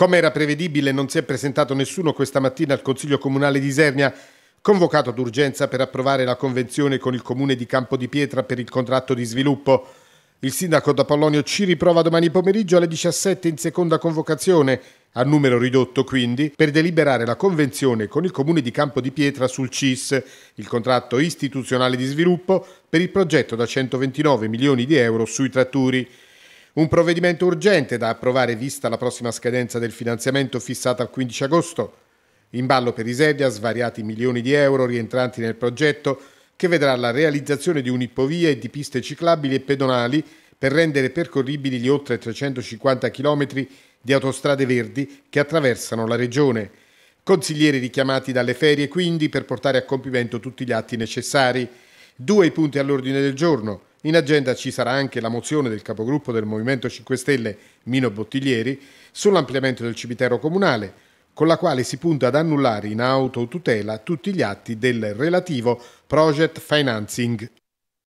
Come era prevedibile, non si è presentato nessuno questa mattina al Consiglio Comunale di Isernia, convocato d'urgenza per approvare la convenzione con il Comune di Campo di Pietra per il contratto di sviluppo. Il sindaco d'Apollonio ci riprova domani pomeriggio alle 17 in seconda convocazione, a numero ridotto quindi, per deliberare la convenzione con il Comune di Campo di Pietra sul CIS, il contratto istituzionale di sviluppo per il progetto da 129 milioni di euro sui tratturi. Un provvedimento urgente da approvare vista la prossima scadenza del finanziamento fissata al 15 agosto. In ballo per Isedia svariati milioni di euro rientranti nel progetto che vedrà la realizzazione di un'ippovia e di piste ciclabili e pedonali per rendere percorribili gli oltre 350 km di autostrade verdi che attraversano la regione. Consiglieri richiamati dalle ferie quindi per portare a compimento tutti gli atti necessari. Due i punti all'ordine del giorno. In agenda ci sarà anche la mozione del capogruppo del Movimento 5 Stelle Mino Bottiglieri sull'ampliamento del cimitero comunale, con la quale si punta ad annullare in autotutela tutti gli atti del relativo Project Financing